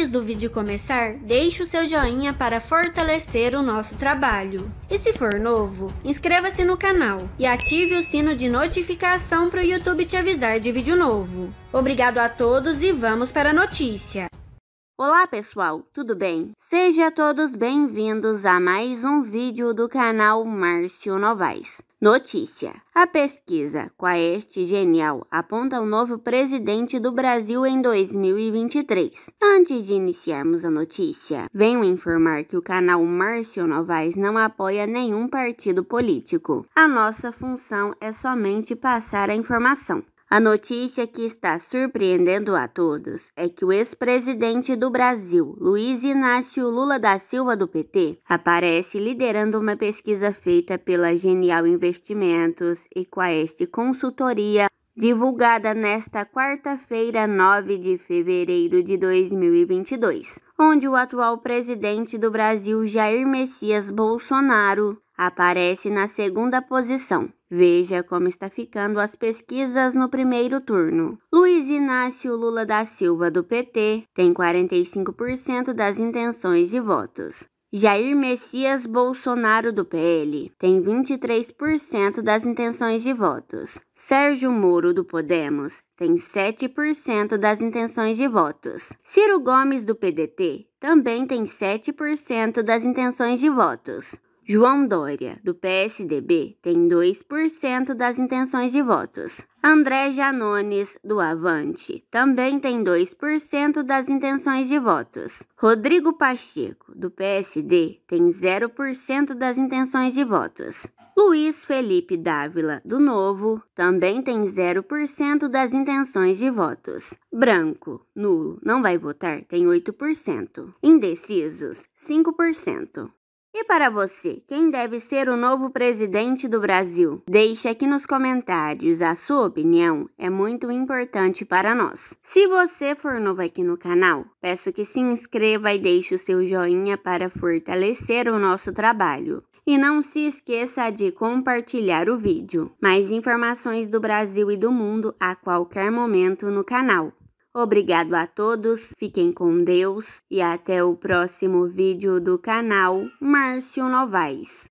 Antes do vídeo começar, deixe o seu joinha para fortalecer o nosso trabalho. E se for novo, inscreva-se no canal e ative o sino de notificação para o YouTube te avisar de vídeo novo. Obrigado a todos e vamos para a notícia. Olá pessoal, tudo bem? Sejam todos bem-vindos a mais um vídeo do canal Márcio Novaes. Notícia: A pesquisa Quaest Genial aponta o um novo presidente do Brasil em 2023. Antes de iniciarmos a notícia, venho informar que o canal Márcio Novaes não apoia nenhum partido político. A nossa função é somente passar a informação. A notícia que está surpreendendo a todos é que o ex-presidente do Brasil, Luiz Inácio Lula da Silva do PT, aparece liderando uma pesquisa feita pela Genial Investimentos e Quaest Consultoria, divulgada nesta quarta-feira, 9 de fevereiro de 2022, onde o atual presidente do Brasil, Jair Messias Bolsonaro, aparece na segunda posição. Veja como está ficando as pesquisas no primeiro turno. Luiz Inácio Lula da Silva, do PT, tem 45% das intenções de votos. Jair Messias Bolsonaro, do PL, tem 23% das intenções de votos. Sérgio Moro, do Podemos, tem 7% das intenções de votos. Ciro Gomes, do PDT, também tem 7% das intenções de votos. João Dória, do PSDB, tem 2% das intenções de votos. André Janones, do Avante, também tem 2% das intenções de votos. Rodrigo Pacheco, do PSD, tem 0% das intenções de votos. Luiz Felipe Dávila, do Novo, também tem 0% das intenções de votos. Branco, nulo, não vai votar, tem 8%. Indecisos, 5%. E para você, quem deve ser o novo presidente do Brasil? Deixe aqui nos comentários, a sua opinião é muito importante para nós. Se você for novo aqui no canal, peço que se inscreva e deixe o seu joinha para fortalecer o nosso trabalho. E não se esqueça de compartilhar o vídeo. Mais informações do Brasil e do mundo a qualquer momento no canal. Obrigado a todos, fiquem com Deus e até o próximo vídeo do canal Márcio Novaes.